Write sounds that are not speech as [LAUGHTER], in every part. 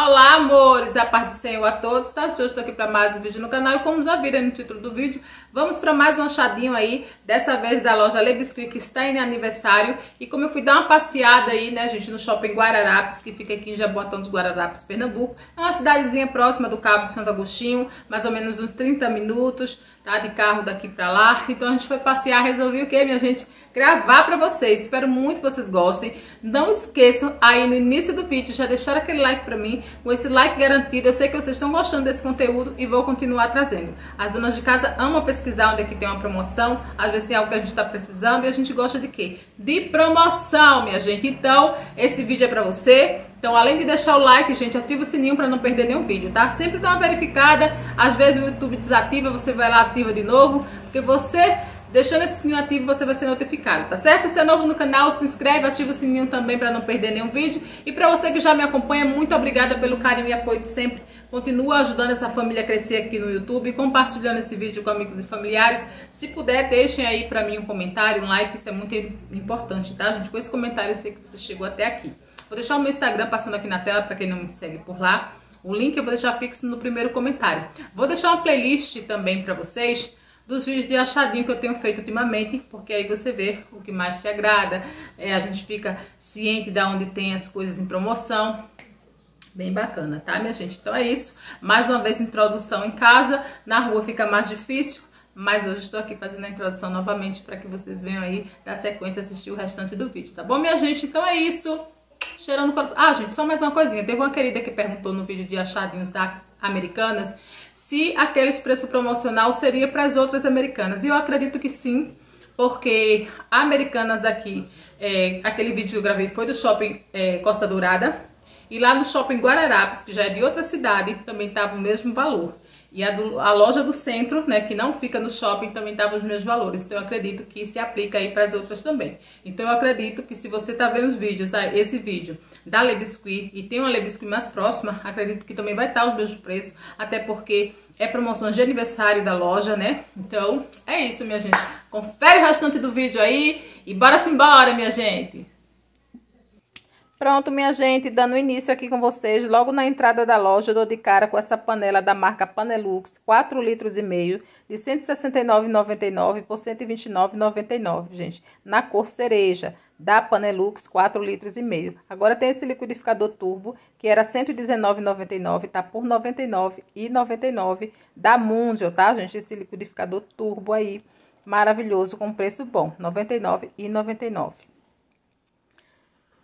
Olá, amores! A parte do Senhor a todos, tá? Hoje estou aqui para mais um vídeo no canal e como já viram no título do vídeo, vamos para mais um achadinho aí, dessa vez da loja Le Biscuit, que está em aniversário. E como eu fui dar uma passeada aí, né, gente, no shopping Guararapes, que fica aqui em Jaboatão dos Guararapes, Pernambuco. É uma cidadezinha próxima do Cabo de Santo Agostinho, mais ou menos uns 30 minutos tá? De carro daqui para lá. Então a gente foi passear, resolvi o que, minha gente? Gravar para vocês. Espero muito que vocês gostem. Não esqueçam aí no início do vídeo já deixar aquele like para mim, com esse like garantido. Eu sei que vocês estão gostando desse conteúdo e vou continuar trazendo. As donas de casa amam pesquisar onde é que tem uma promoção, às vezes tem algo que a gente está precisando e a gente gosta de quê? De promoção, minha gente. Então, esse vídeo é para você. Então, além de deixar o like, gente, ativa o sininho para não perder nenhum vídeo, tá? Sempre dá uma verificada. Às vezes o YouTube desativa, você vai lá ativa de novo, porque você deixando esse sininho ativo você vai ser notificado, tá certo? Se é novo no canal, se inscreve, ativa o sininho também para não perder nenhum vídeo. E para você que já me acompanha, muito obrigada pelo carinho e apoio de sempre. Continua ajudando essa família a crescer aqui no YouTube, compartilhando esse vídeo com amigos e familiares. Se puder, deixem aí para mim um comentário, um like, isso é muito importante, tá, gente? Com esse comentário eu sei que você chegou até aqui. Vou deixar o meu Instagram passando aqui na tela para quem não me segue por lá. O link eu vou deixar fixo no primeiro comentário. Vou deixar uma playlist também para vocês dos vídeos de achadinho que eu tenho feito ultimamente, porque aí você vê o que mais te agrada. É, a gente fica ciente da onde tem as coisas em promoção. Bem bacana, tá, minha gente? Então é isso. Mais uma vez, introdução em casa. Na rua fica mais difícil, mas hoje estou aqui fazendo a introdução novamente para que vocês venham aí da sequência assistir o restante do vídeo, tá bom, minha gente? Então é isso. Cheirando o coração. Ah, gente, só mais uma coisinha. Teve uma querida que perguntou no vídeo de achadinhos da Americanas se aquele preço promocional seria para as outras Americanas. E eu acredito que sim, porque Americanas aqui, é, aquele vídeo que eu gravei foi do shopping é, Costa Dourada. E lá no shopping Guararapes, que já é de outra cidade, também estava o mesmo valor. E a, do, a, loja do centro, né, que não fica no shopping, também estava os meus valores. Então, eu acredito que se aplica aí para as outras também. Então, eu acredito que se você está vendo os vídeos, tá, esse vídeo da Lebesqui e tem uma Lebesqui mais próxima, acredito que também vai estar tá os mesmos preços, até porque é promoção de aniversário da loja, né? Então, é isso, minha gente. Confere o restante do vídeo aí e bora-se embora, minha gente! Pronto, minha gente, dando início aqui com vocês, logo na entrada da loja, eu dou de cara com essa panela da marca Panelux, 4 litros e meio, de 169,99 por 129,99, gente, na cor cereja, da Panelux, 4 litros e meio. Agora tem esse liquidificador turbo, que era 119,99, tá por 99,99 da Mundial, tá, gente, esse liquidificador turbo aí, maravilhoso, com preço bom, 99,99. ,99.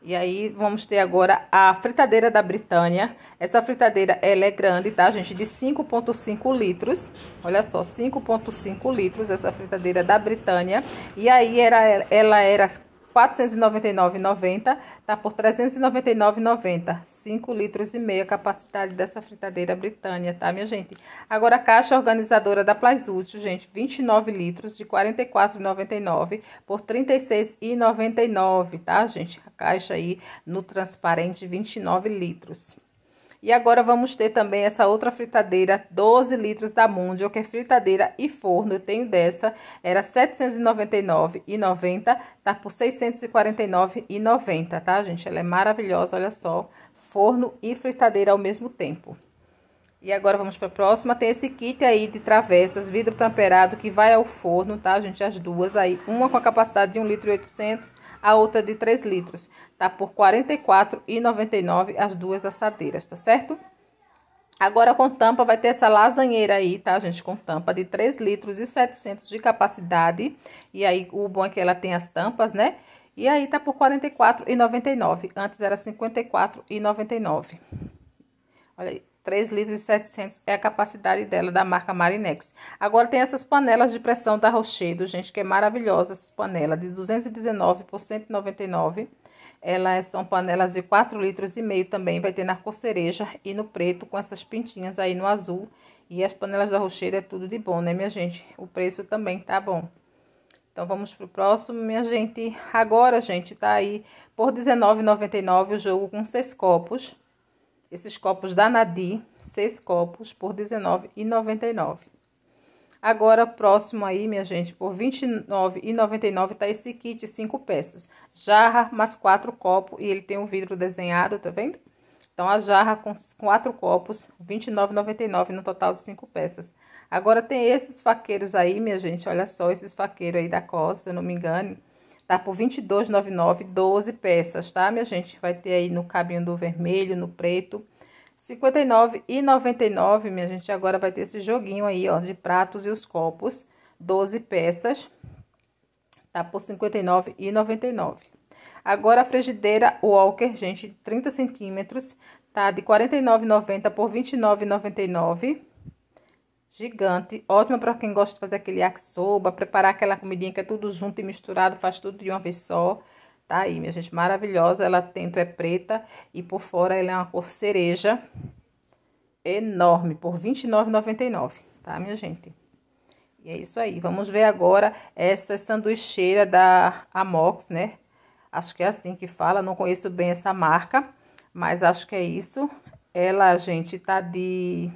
E aí vamos ter agora a fritadeira da Britânia. Essa fritadeira ela é grande, tá, gente? De 5.5 litros. Olha só, 5.5 litros essa fritadeira da Britânia. E aí era, ela era 499,90 tá por 399,90. 5 litros e meio a capacidade dessa fritadeira Britânia, tá, minha gente? Agora a caixa organizadora da Plaisútil, gente, 29 litros de 44,99 por 36,99, tá, gente? A caixa aí no transparente 29 litros. E agora vamos ter também essa outra fritadeira 12 litros da Mundial, que é fritadeira e forno. Eu tenho dessa, era R$ 799,90, tá por R$ 649,90, tá, gente? Ela é maravilhosa, olha só, forno e fritadeira ao mesmo tempo. E agora vamos para a próxima. Tem esse kit aí de travessas, vidro temperado, que vai ao forno, tá, gente? As duas aí. Uma com a capacidade de 1,8 litro a outra de 3 litros. Tá por R$ 44,99 as duas assadeiras, tá certo? Agora com tampa vai ter essa lasanheira aí, tá, gente? Com tampa de 3 litros e 700 de capacidade. E aí o bom é que ela tem as tampas, né? E aí tá por R$ 44,99. Antes era R$ 54,99. Olha aí. 3 litros e 700 é a capacidade dela, da marca Marinex. Agora tem essas panelas de pressão da Rochedo, gente, que é maravilhosa essa panela, de 219 por 199. Elas é, são panelas de 4 litros e meio também, vai ter na cor cereja e no preto, com essas pintinhas aí no azul. E as panelas da Rochedo é tudo de bom, né, minha gente? O preço também tá bom. Então, vamos pro próximo, minha gente. Agora, gente, tá aí por R$19,99 o jogo com seis copos esses copos da Nadir, 6 copos por R$19,99. Agora, próximo aí, minha gente, por R$29,99 tá esse kit, 5 peças. Jarra mais 4 copos e ele tem um vidro desenhado, tá vendo? Então, a jarra com 4 copos, R$29,99 no total de 5 peças. Agora, tem esses faqueiros aí, minha gente, olha só esses faqueiros aí da Costa, se eu não me engano Tá por 22,99, 12 peças, tá, minha gente? Vai ter aí no cabinho do vermelho, no preto. 59,99, minha gente, agora vai ter esse joguinho aí, ó, de pratos e os copos, 12 peças, tá por 59,99. Agora a frigideira Walker, gente, 30 centímetros, tá de 49,90 por 29,99 gigante, ótima para quem gosta de fazer aquele yakisoba, preparar aquela comidinha que é tudo junto e misturado, faz tudo de uma vez só. Tá aí, minha gente, maravilhosa. Ela dentro é preta e por fora ela é uma cor cereja enorme, por R$29,99, tá, minha gente? E é isso aí. Vamos ver agora essa sanduicheira da Amox, né? Acho que é assim que fala, não conheço bem essa marca, mas acho que é isso. Ela, gente, tá de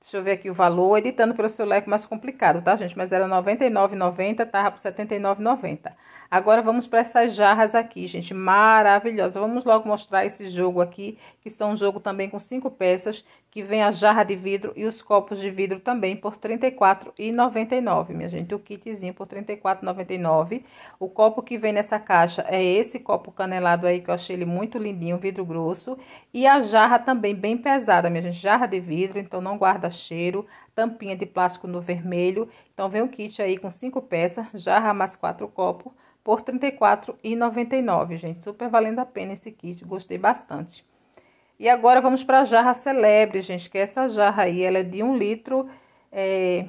Deixa eu ver aqui o valor, editando pelo seu leque mais complicado, tá, gente? Mas era R$ 99,90, tava por R$ 79,90. Agora vamos para essas jarras aqui, gente, maravilhosa. Vamos logo mostrar esse jogo aqui, que são um jogo também com cinco peças, que vem a jarra de vidro e os copos de vidro também por R$ 34,99, minha gente. O kitzinho por R$ 34,99. O copo que vem nessa caixa é esse copo canelado aí, que eu achei ele muito lindinho, vidro grosso. E a jarra também bem pesada, minha gente, jarra de vidro, então não guarda cheiro, tampinha de plástico no vermelho. Então vem o um kit aí com cinco peças, jarra mais quatro copos por R$ 34,99, gente. Super valendo a pena esse kit, gostei bastante. E agora vamos para a jarra celebre, gente, que essa jarra aí, ela é de um litro, é,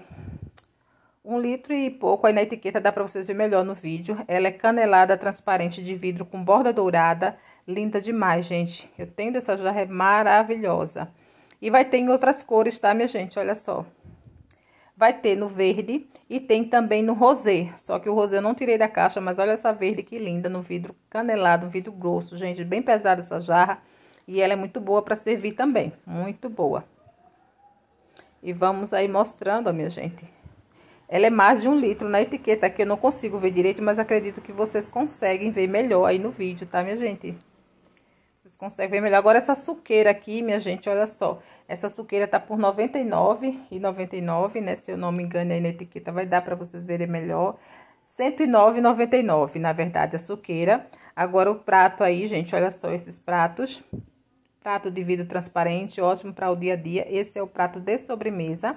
um litro e pouco, aí na etiqueta dá para vocês ver melhor no vídeo. Ela é canelada transparente de vidro com borda dourada, linda demais, gente. Eu tenho dessa jarra, é maravilhosa. E vai ter em outras cores, tá, minha gente? Olha só vai ter no verde e tem também no rosé. Só que o rosé eu não tirei da caixa, mas olha essa verde que linda no vidro canelado, um vidro grosso, gente, bem pesada essa jarra. E ela é muito boa para servir também, muito boa. E vamos aí mostrando, ó, minha gente. Ela é mais de um litro na etiqueta aqui, eu não consigo ver direito, mas acredito que vocês conseguem ver melhor aí no vídeo, tá, minha gente? Vocês conseguem ver melhor. Agora, essa suqueira aqui, minha gente, olha só. Essa suqueira tá por R$ 99,99, né? Se eu não me engano, aí na etiqueta vai dar para vocês verem melhor. R$ 109,99, na verdade, a suqueira. Agora, o prato aí, gente, olha só esses pratos. Prato de vidro transparente, ótimo para o dia a dia. Esse é o prato de sobremesa,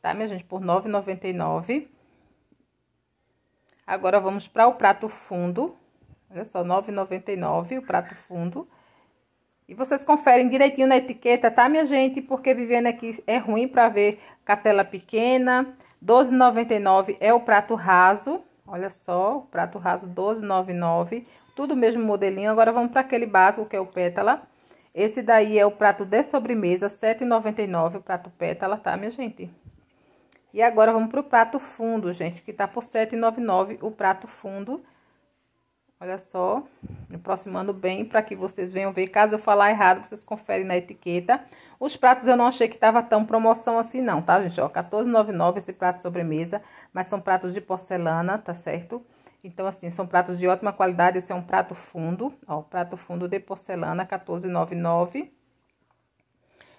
tá, minha gente? Por R$ 9,99. Agora, vamos para o prato fundo. Olha só, 9,99 o prato fundo. E vocês conferem direitinho na etiqueta, tá, minha gente? Porque vivendo aqui é ruim para ver catela pequena. 12,99 é o prato raso. Olha só, o prato raso 12,99. Tudo mesmo modelinho. Agora vamos para aquele básico que é o pétala. Esse daí é o prato de sobremesa, 7,99 o prato pétala, tá, minha gente? E agora vamos pro prato fundo, gente, que tá por 7,99 o prato fundo. Olha só, me aproximando bem para que vocês venham ver. Caso eu falar errado, vocês conferem na etiqueta. Os pratos eu não achei que tava tão promoção assim não, tá, gente? Ó, R$14,99 esse prato sobremesa, mas são pratos de porcelana, tá certo? Então, assim, são pratos de ótima qualidade. Esse é um prato fundo, ó, prato fundo de porcelana, R$14,99.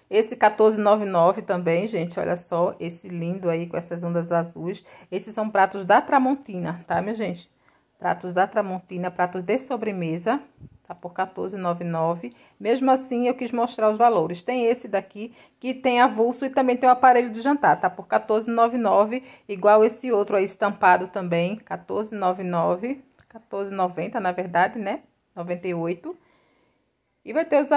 Esse 14,99 também, gente, olha só, esse lindo aí com essas ondas azuis. Esses são pratos da Tramontina, tá, minha gente? pratos da Tramontina, pratos de sobremesa, tá por 14,99. Mesmo assim, eu quis mostrar os valores. Tem esse daqui que tem avulso e também tem o aparelho de jantar, tá por 14,99, igual esse outro aí estampado também, 14,99, 14,90 na verdade, né? 98. E vai ter os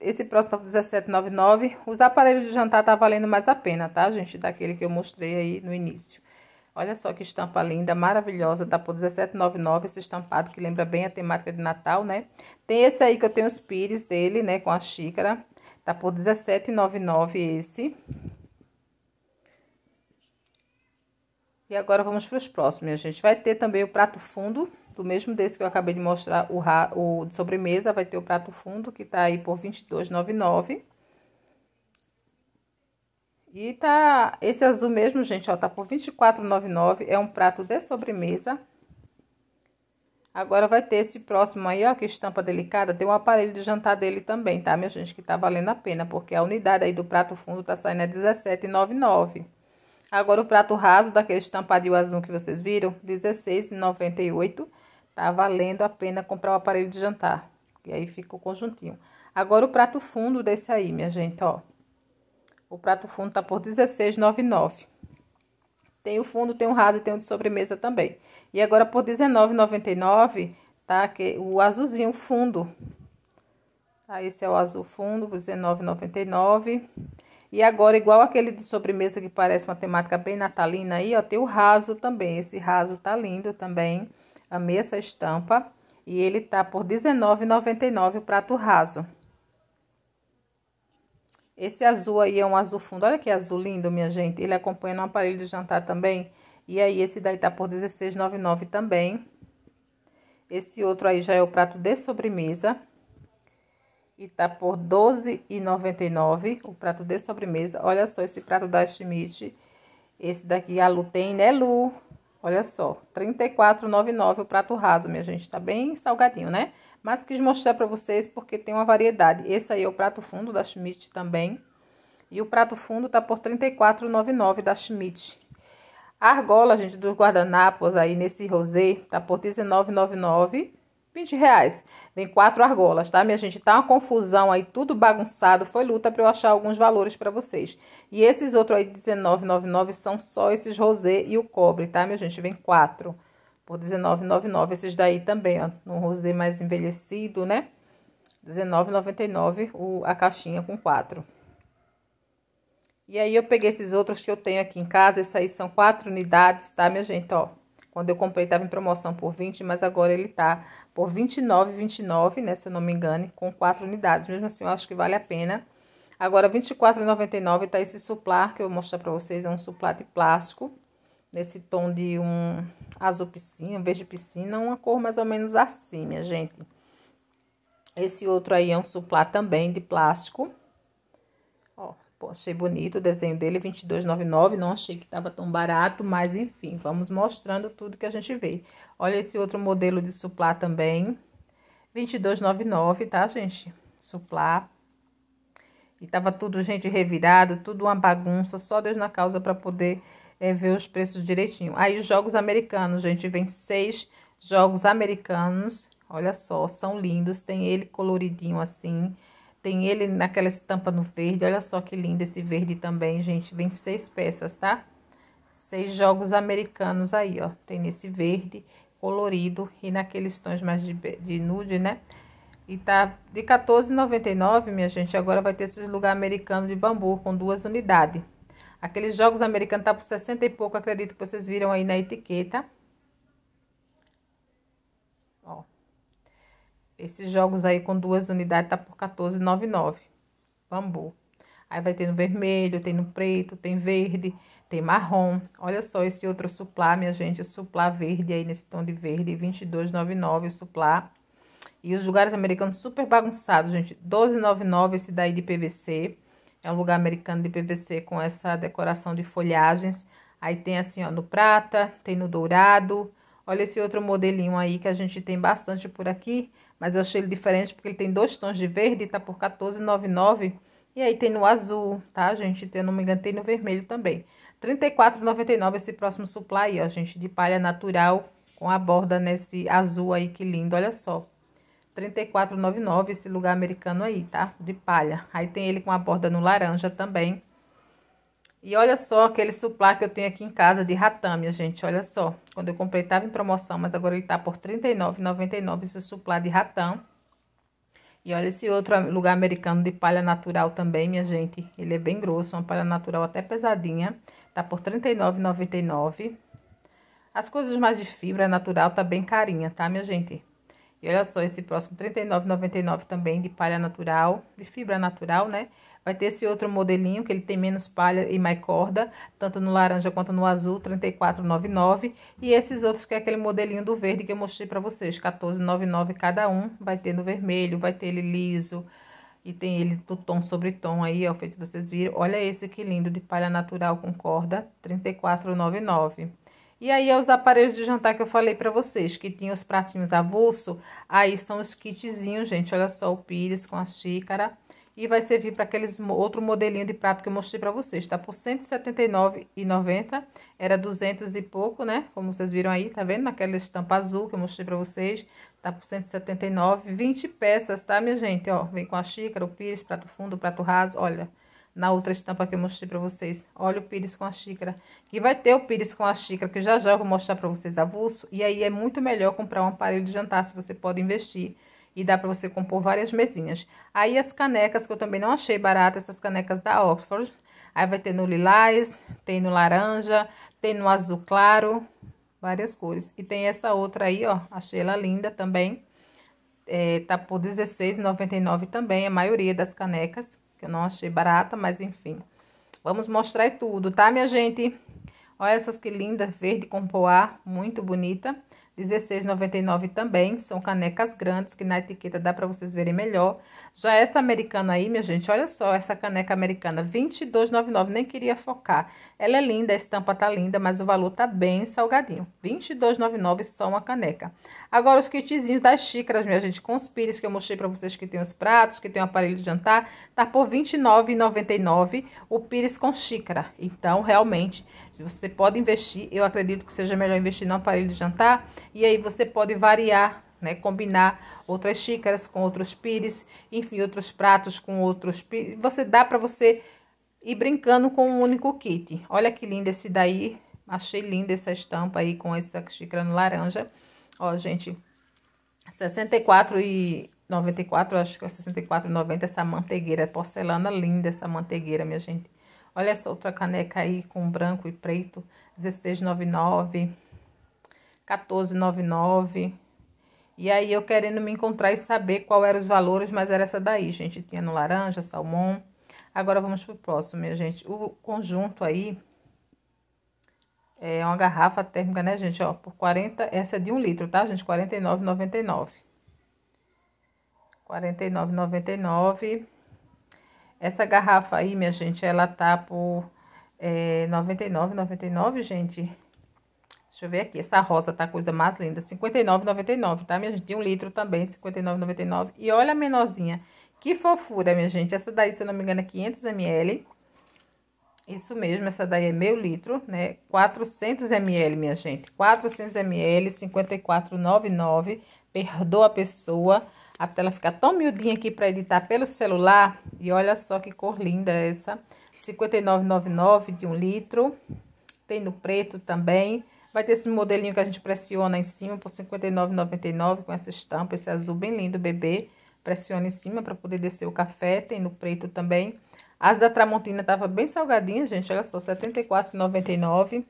esse, próximo tá por 17,99. Os aparelhos de jantar tá valendo mais a pena, tá, gente? Daquele que eu mostrei aí no início. Olha só que estampa linda, maravilhosa, tá por R$17,99 esse estampado, que lembra bem a temática de Natal, né? Tem esse aí que eu tenho os pires dele, né, com a xícara, tá por R$17,99 esse. E agora vamos para os próximos, minha gente. Vai ter também o prato fundo, do mesmo desse que eu acabei de mostrar, o, ra... o de sobremesa, vai ter o prato fundo, que tá aí por R$22,99. E tá, esse azul mesmo, gente, ó, tá por R$24,99, é um prato de sobremesa. Agora vai ter esse próximo aí, ó, que estampa delicada, tem um aparelho de jantar dele também, tá, minha gente, que tá valendo a pena, porque a unidade aí do prato fundo tá saindo a R$17,99. Agora o prato raso, daquele estampadinho azul que vocês viram, R$16,98, tá valendo a pena comprar o aparelho de jantar. E aí fica o conjuntinho. Agora o prato fundo desse aí, minha gente, ó. O prato fundo tá por R$16,99. Tem o fundo, tem o raso e tem o de sobremesa também. E agora por R$19,99 tá aqui o azulzinho fundo. Tá, esse é o azul fundo, R$19,99. E agora, igual aquele de sobremesa que parece uma temática bem natalina aí, ó, tem o raso também. Esse raso tá lindo também. Amei essa estampa. E ele tá por R$19,99 o prato raso. Esse azul aí é um azul fundo. Olha que azul lindo, minha gente. Ele acompanha no aparelho de jantar também. E aí, esse daí tá por R$16,99 também. Esse outro aí já é o prato de sobremesa. E tá por R$12,99 o prato de sobremesa. Olha só esse prato da Schmidt. Esse daqui a Lu tem, né, Lu? Olha só, R$34,99 o prato raso, minha gente. Tá bem salgadinho, né? mas quis mostrar para vocês porque tem uma variedade. Esse aí é o prato fundo da Schmidt também. E o prato fundo tá por R$ 34,99 da Schmidt. A argola, gente, dos guardanapos aí nesse rosé tá por R$ 19,99. 20 reais. Vem quatro argolas, tá, minha gente? Tá uma confusão aí, tudo bagunçado. Foi luta para eu achar alguns valores para vocês. E esses outros aí, 19,99 são só esses rosé e o cobre, tá, minha gente? Vem quatro por R$19,99. Esses daí também, ó, no rosê mais envelhecido, né? R$19,99 a caixinha com quatro. E aí, eu peguei esses outros que eu tenho aqui em casa. Esses aí são quatro unidades, tá, minha gente? Ó, quando eu comprei, tava em promoção por 20, mas agora ele tá por R$29,29, né? Se eu não me engano, com quatro unidades. Mesmo assim, eu acho que vale a pena. Agora, R$24,99 tá esse suplá que eu vou mostrar pra vocês. É um suplá de plástico nesse tom de um azul piscina, verde piscina, uma cor mais ou menos assim, minha gente. Esse outro aí é um suplá também de plástico. Ó, pô, achei bonito o desenho dele, 22,99, não achei que tava tão barato, mas enfim, vamos mostrando tudo que a gente vê. Olha esse outro modelo de suplá também, 22,99, tá, gente? Suplá. E tava tudo, gente, revirado, tudo uma bagunça, só Deus na causa para poder é, ver os preços direitinho. Aí os jogos americanos, gente, vem seis jogos americanos. Olha só, são lindos. Tem ele coloridinho assim. Tem ele naquela estampa no verde. Olha só que lindo esse verde também, gente. Vem seis peças, tá? Seis jogos americanos aí, ó. Tem nesse verde colorido e naqueles tons mais de, de nude, né? E tá de R$14,99, minha gente. Agora vai ter esses lugar americano de bambu com duas unidades. Aqueles jogos americanos tá por 60 e pouco, acredito que vocês viram aí na etiqueta. Ó. Esses jogos aí com duas unidades tá por 14,99. Bambu. Aí vai ter no vermelho, tem no preto, tem verde, tem marrom. Olha só esse outro suplá, minha gente, suplá verde aí nesse tom de verde, 22,99 o suplá. E os lugares americanos super bagunçados, gente, 12,99 esse daí de PVC. É um lugar americano de PVC com essa decoração de folhagens. Aí tem assim, ó, no prata, tem no dourado. Olha esse outro modelinho aí que a gente tem bastante por aqui. Mas eu achei ele diferente porque ele tem dois tons de verde e tá por R$14,99. E aí tem no azul, tá, gente? Eu não me engano, tem no vermelho também. R$34,99 esse próximo supply, ó, gente, de palha natural com a borda nesse azul aí, que lindo, olha só. 34,99 esse lugar americano aí, tá? De palha. Aí tem ele com a borda no laranja também. E olha só aquele suplá que eu tenho aqui em casa de ratame, gente. Olha só. Quando eu comprei, tava em promoção, mas agora ele tá por 39,99 esse suplá de ratão. E olha esse outro lugar americano de palha natural também, minha gente. Ele é bem grosso, uma palha natural até pesadinha. Tá por 39,99. As coisas mais de fibra natural tá bem carinha, tá, minha gente? E olha só, esse próximo R$39,99 também de palha natural, de fibra natural, né? Vai ter esse outro modelinho que ele tem menos palha e mais corda, tanto no laranja quanto no azul, R$34,99. E esses outros que é aquele modelinho do verde que eu mostrei para vocês, R$14,99 cada um. Vai ter no vermelho, vai ter ele liso e tem ele do tom sobre tom aí, ó, feito vocês viram. Olha esse que lindo de palha natural com corda, R$34,99. E aí, os aparelhos de jantar que eu falei para vocês, que tinha os pratinhos avulso, aí são os kitzinhos, gente. Olha só o pires com a xícara. E vai servir para aqueles outro modelinho de prato que eu mostrei para vocês, tá? Por R$ 179,90, era 200 e pouco, né? Como vocês viram aí, tá vendo? Naquela estampa azul que eu mostrei para vocês, tá por 179, 20 peças, tá, minha gente? Ó, vem com a xícara, o pires, prato fundo, prato raso, olha na outra estampa que eu mostrei para vocês. Olha o pires com a xícara. Que vai ter o pires com a xícara, que já já eu vou mostrar para vocês avulso. E aí é muito melhor comprar um aparelho de jantar, se você pode investir. E dá para você compor várias mesinhas. Aí as canecas, que eu também não achei barata, essas canecas da Oxford. Aí vai ter no lilás, tem no laranja, tem no azul claro, várias cores. E tem essa outra aí, ó, achei ela linda também. É, tá por R$16,99 também, a maioria das canecas que eu não achei barata, mas enfim. Vamos mostrar tudo, tá, minha gente? Olha essas que linda, verde com poá, muito bonita. 16,99 também, são canecas grandes, que na etiqueta dá para vocês verem melhor. Já essa americana aí, minha gente, olha só, essa caneca americana, 22,99, nem queria focar. Ela é linda, a estampa tá linda, mas o valor tá bem salgadinho. 22,99 só uma caneca. Agora, os kitzinhos das xícaras, minha gente, com os pires que eu mostrei para vocês que tem os pratos, que tem o aparelho de jantar, tá por R$29,99 o pires com xícara. Então, realmente, se você pode investir, eu acredito que seja melhor investir no aparelho de jantar e aí você pode variar, né, combinar outras xícaras com outros pires, enfim, outros pratos com outros pires. Você dá para você ir brincando com um único kit. Olha que lindo esse daí. Achei linda essa estampa aí com essa xícara no laranja. Ó, gente, 64 e 94, acho que é 64,90 essa manteigueira porcelana linda essa manteigueira, minha gente. Olha essa outra caneca aí com branco e preto, 16,99, 14,99. E aí eu querendo me encontrar e saber qual eram os valores, mas era essa daí, gente. Tinha no laranja, salmão. Agora vamos pro próximo, minha gente. O conjunto aí é uma garrafa térmica, né, gente? Ó, por 40, essa é de um litro, tá, gente? R$ 49,99. 49,99. Essa garrafa aí, minha gente, ela tá por é, 99,99, gente. Deixa eu ver aqui, essa rosa tá a coisa mais linda, 59,99, tá, minha gente? De um litro também, 59,99. E olha a menorzinha, que fofura, minha gente. Essa daí, se eu não me engano, é 500ml. Isso mesmo, essa daí é meio litro, né? 400 ml, minha gente. 400 ml, 54,99. Perdoa a pessoa. A tela fica tão miudinha aqui para editar pelo celular. E olha só que cor linda essa. R$ 59,99 de um litro. Tem no preto também. Vai ter esse modelinho que a gente pressiona em cima por R$ 59,99 com essa estampa. Esse azul bem lindo, bebê. Pressiona em cima para poder descer o café. Tem no preto também. As da Tramontina tava bem salgadinha, gente. Olha só, R$ 74,99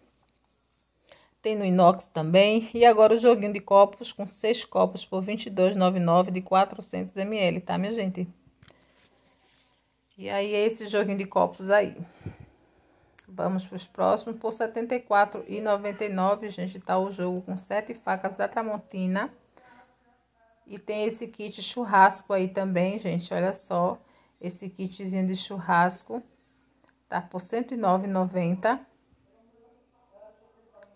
tem no inox também. E agora o joguinho de copos com 6 copos por R$ 22,99 de 400 ml, tá, minha gente? E aí é esse joguinho de copos aí. Vamos para os próximos. Por R$ 74,99, gente, tá o jogo com 7 facas da Tramontina. E tem esse kit churrasco aí também, gente, olha só. Esse kitzinho de churrasco tá por R$ 109,90.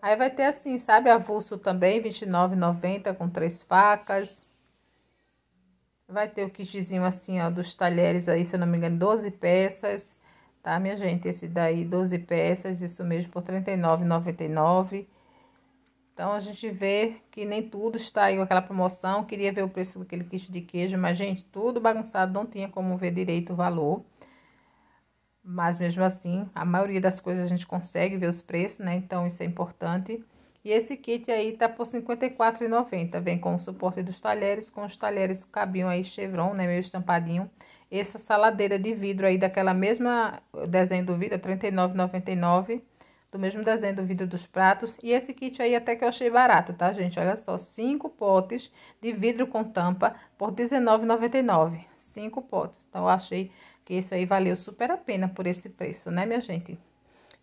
Aí vai ter assim, sabe, avulso também, R$29,90 com três facas. Vai ter o kitzinho assim, ó, dos talheres aí, se eu não me engano, 12 peças, tá, minha gente? Esse daí, 12 peças, isso mesmo, por R$39,99. Então, a gente vê que nem tudo está aí com aquela promoção. Queria ver o preço daquele kit de queijo, mas, gente, tudo bagunçado, não tinha como ver direito o valor mas mesmo assim, a maioria das coisas a gente consegue ver os preços, né? Então isso é importante. E esse kit aí tá por R$ 54,90. Vem com o suporte dos talheres, com os talheres cabinho aí chevron, né, meio estampadinho. Essa saladeira de vidro aí daquela mesma desenho do vidro, R$ 39,99. Do mesmo desenho do vidro dos pratos. E esse kit aí até que eu achei barato, tá, gente? Olha só, cinco potes de vidro com tampa por 19,99. Cinco potes. Então, eu achei que isso aí valeu super a pena por esse preço, né, minha gente?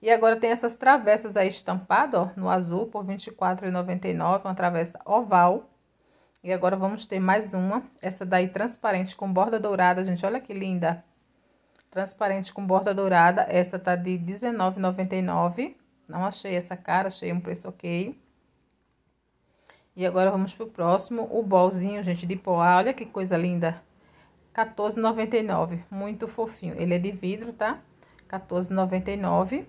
E agora tem essas travessas aí estampadas, ó, no azul por R$ 24,99, uma travessa oval. E agora vamos ter mais uma, essa daí transparente com borda dourada, gente, olha que linda. Transparente com borda dourada, essa tá de R$19,99. Não achei essa cara, achei um preço ok. E agora vamos pro próximo, o bolzinho, gente, de poá, olha que coisa linda. 14,99. Muito fofinho. Ele é de vidro, tá? 14,99.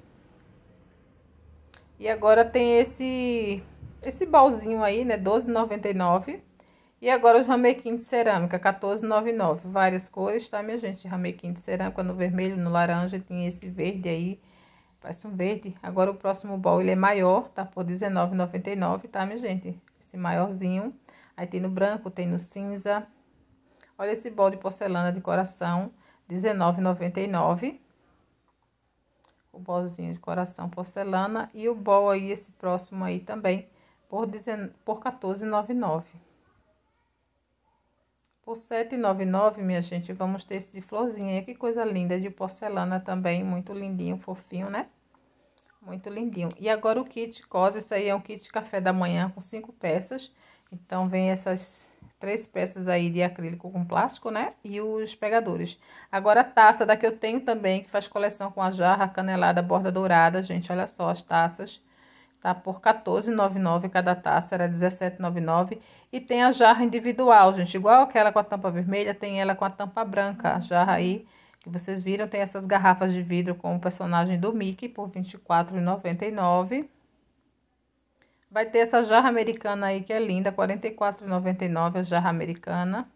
E agora tem esse esse balzinho aí, né? 12,99. E agora os ramequinhos de cerâmica, 14,99. Várias cores, tá, minha gente? Ramequinho de cerâmica no vermelho, no laranja, tem esse verde aí. Parece um verde. Agora o próximo bol, ele é maior, tá? Por R$19,99, tá, minha gente? Esse maiorzinho. Aí tem no branco, tem no cinza, Olha esse bol de porcelana de coração, R$19,99. O bolzinho de coração porcelana e o bol aí, esse próximo aí também, por, por R$14,99. Por R$7,99, minha gente, vamos ter esse de florzinha. Que coisa linda, de porcelana também, muito lindinho, fofinho, né? Muito lindinho. E agora o kit COS, esse aí é um kit café da manhã com cinco peças. Então, vem essas três peças aí de acrílico com plástico, né? E os pegadores. Agora a taça da que eu tenho também, que faz coleção com a jarra canelada borda dourada, gente, olha só as taças. Tá por R$14,99 cada taça, era R$17,99. E tem a jarra individual, gente, igual aquela com a tampa vermelha, tem ela com a tampa branca. A jarra aí, que vocês viram, tem essas garrafas de vidro com o personagem do Mickey por R$24,99. Vai ter essa jarra americana aí que é linda, R$ 44,99 a jarra americana.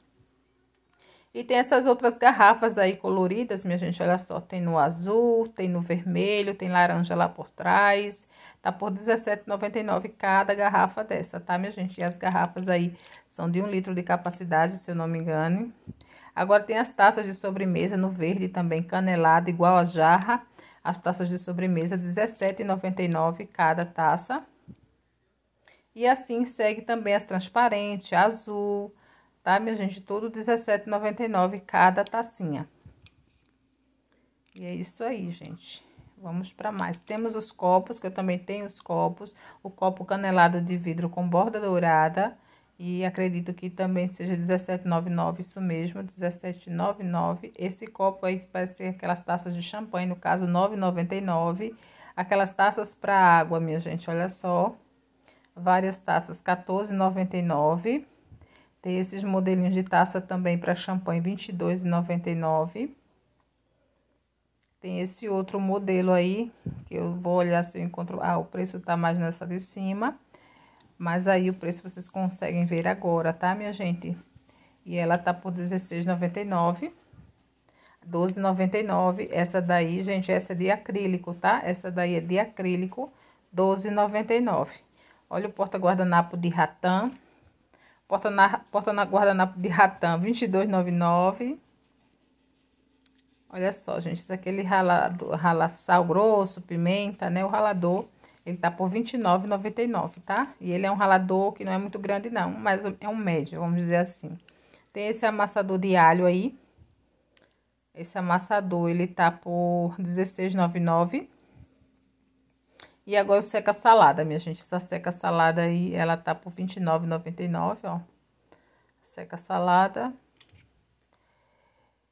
E tem essas outras garrafas aí coloridas, minha gente, olha só, tem no azul, tem no vermelho, tem laranja lá por trás. Tá por 17,99 cada garrafa dessa, tá, minha gente? E as garrafas aí são de um litro de capacidade, se eu não me engano. Agora tem as taças de sobremesa no verde também, canelada, igual a jarra. As taças de sobremesa, 17,99 cada taça. E assim segue também as transparentes, azul, tá, minha gente? Tudo R$17,99 cada tacinha. E é isso aí, gente. Vamos para mais. Temos os copos, que eu também tenho os copos. O copo canelado de vidro com borda dourada. E acredito que também seja R$17,99, isso mesmo, R$17,99. Esse copo aí que parece ser aquelas taças de champanhe, no caso, R$9,99. Aquelas taças para água, minha gente, olha só várias taças R$14,99. Tem esses modelinhos de taça também para champanhe R$22,99. Tem esse outro modelo aí, que eu vou olhar se eu encontro... Ah, o preço tá mais nessa de cima. Mas aí o preço vocês conseguem ver agora, tá, minha gente? E ela tá por R$16,99. R$12,99. Essa daí, gente, essa é de acrílico, tá? Essa daí é de acrílico, R$12,99. Olha o porta-guardanapo de ratã. Porta-guardanapo porta de ratã, 22,99. Olha só, gente, isso aqui ele ralado, rala sal grosso, pimenta, né? O ralador, ele tá por 29,99, tá? E ele é um ralador que não é muito grande não, mas é um médio, vamos dizer assim. Tem esse amassador de alho aí. Esse amassador, ele tá por R$16,99. E agora seca salada, minha gente. Essa seca salada aí, ela tá por R$29,99, ó. Seca salada.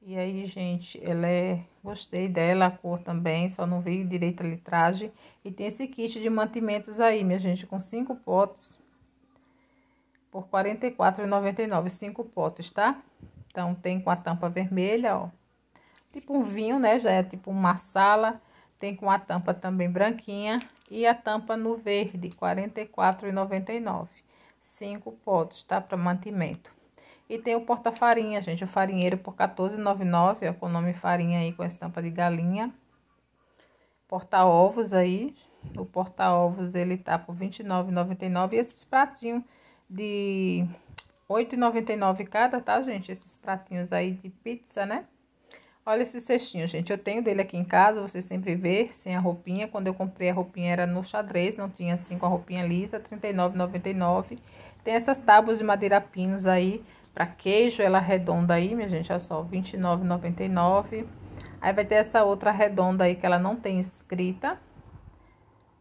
E aí, gente, ela é... Gostei dela, a cor também, só não vi direito a litragem. E tem esse kit de mantimentos aí, minha gente, com cinco potes. Por R$ 44,99, cinco potes, tá? Então, tem com a tampa vermelha, ó. Tipo um vinho, né? Já é tipo uma sala. Tem com a tampa também branquinha. E a tampa no verde, R$ 44,99. Cinco potes, tá? Para mantimento. E tem o porta-farinha, gente. O farinheiro por R$ 14,99. Ó, com o nome farinha aí, com a estampa de galinha. Porta-ovos aí. O porta-ovos, ele tá por R$ 29,99. E esses pratinhos de R$ 8,99 cada, tá, gente? Esses pratinhos aí de pizza, né? Olha esse cestinho, gente. Eu tenho dele aqui em casa, você sempre vê, sem a roupinha. Quando eu comprei a roupinha era no xadrez, não tinha assim com a roupinha lisa, R$39,99. Tem essas tábuas de madeira pinos aí, para queijo, ela redonda aí, minha gente, olha só, R$29,99. Aí vai ter essa outra redonda aí que ela não tem escrita.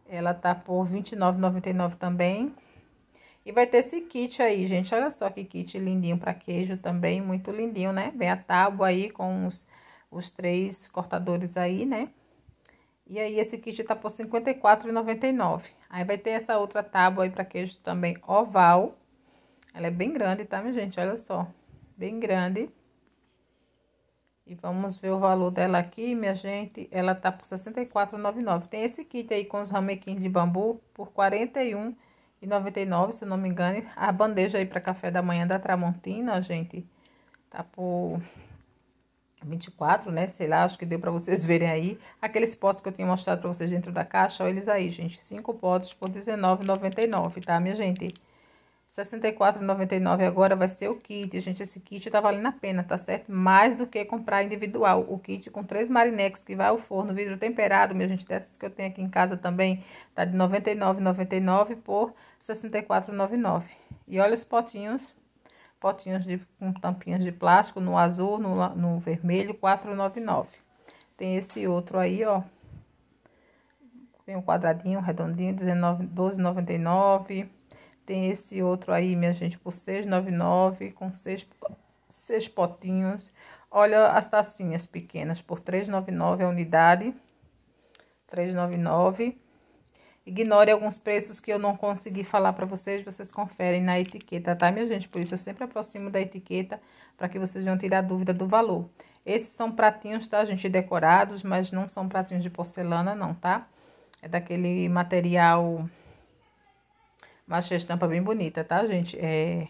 Ela tá por R$29,99 também. E vai ter esse kit aí, gente. Olha só que kit lindinho para queijo também, muito lindinho, né? Vem a tábua aí com os os três cortadores aí, né? E aí, esse kit tá por R$ 54,99. Aí vai ter essa outra tábua aí para queijo também oval. Ela é bem grande, tá, minha gente? Olha só, bem grande. E vamos ver o valor dela aqui, minha gente. Ela tá por R$ 64,99. Tem esse kit aí com os ramequins de bambu por R$ 41,99, se não me engano. A bandeja aí para café da manhã da Tramontina, gente, tá por 24, né? Sei lá, acho que deu para vocês [LAUGHS] verem aí. Aqueles potes que eu tinha mostrado para vocês dentro da caixa, olha eles aí, gente. Cinco potes por R$19,99, tá, minha gente? R$64,99 agora vai ser o kit, gente. Esse kit tá valendo a pena, tá certo? Mais do que comprar individual. O kit com três marinex que vai ao forno, vidro temperado, minha gente, dessas que eu tenho aqui em casa também, tá de R$99,99 por R$64,99. E olha os potinhos potinhos de, com tampinhas de plástico no azul, no, no vermelho, 4,99. Tem esse outro aí, ó. Tem um quadradinho, um redondinho, 12,99. Tem esse outro aí, minha gente, por 6,99, com seis, seis potinhos. Olha as tacinhas pequenas, por 3,99 a unidade. 3,99. Ignore alguns preços que eu não consegui falar para vocês, vocês conferem na etiqueta, tá, minha gente? Por isso eu sempre aproximo da etiqueta para que vocês venham tirar dúvida do valor. Esses são pratinhos, tá, gente, decorados, mas não são pratinhos de porcelana, não, tá? É daquele material machê estampa bem bonita, tá, gente? É...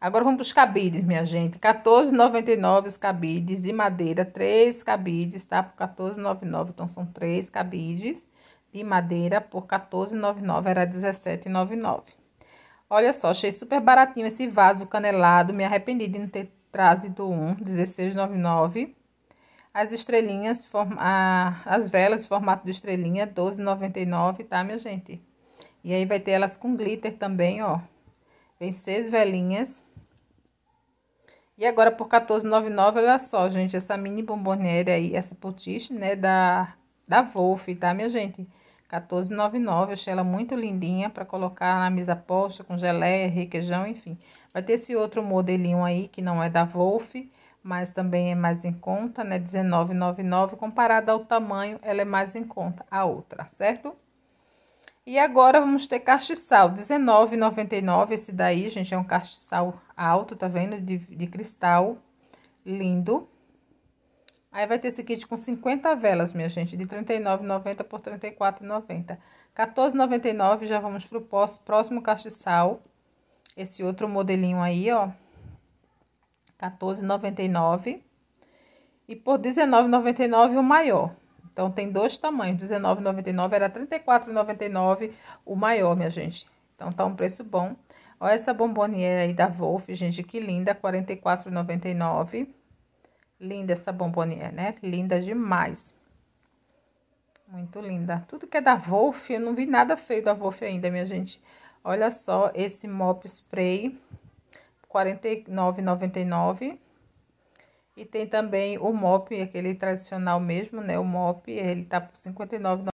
Agora vamos para os cabides, minha gente. R$14,99 os cabides e madeira, três cabides, tá? Por R$14,99, então são três cabides de madeira por 14,99 era 17,99. Olha só, achei super baratinho esse vaso canelado, me arrependi de não ter trazido um, 16,99. As estrelinhas, forma, as velas formato de estrelinha, 12,99, tá, minha gente? E aí vai ter elas com glitter também, ó. Vem seis velinhas. E agora por 14,99, olha só, gente, essa mini bombonera aí, essa potiche, né, da, da Wolf, tá, minha gente? 14,99. Achei ela muito lindinha para colocar na mesa posta com geleia, requeijão, enfim. Vai ter esse outro modelinho aí que não é da Wolf, mas também é mais em conta, né? 19,99 comparada ao tamanho, ela é mais em conta a outra, certo? E agora vamos ter castiçal, 19,99 esse daí, gente, é um castiçal alto, tá vendo? De, de cristal, lindo. Aí vai ter esse kit com 50 velas, minha gente, de R$ 39,90 por R$ 34,90. R$ 14,99 já vamos pro próximo castiçal. Esse outro modelinho aí, ó. R$ 14,99. E por R$ 19,99 o maior. Então, tem dois tamanhos, R$19,99, era R$34,99 o maior, minha gente. Então, tá um preço bom. Olha essa bomboniera aí da Wolf, gente, que linda, R$44,99. Linda essa bombonier, é, né? Linda demais. Muito linda. Tudo que é da Wolf, eu não vi nada feio da Wolf ainda, minha gente. Olha só esse mop spray, R$ 49,99. E tem também o mop, aquele tradicional mesmo, né? O mop, ele tá por R$ 59,99.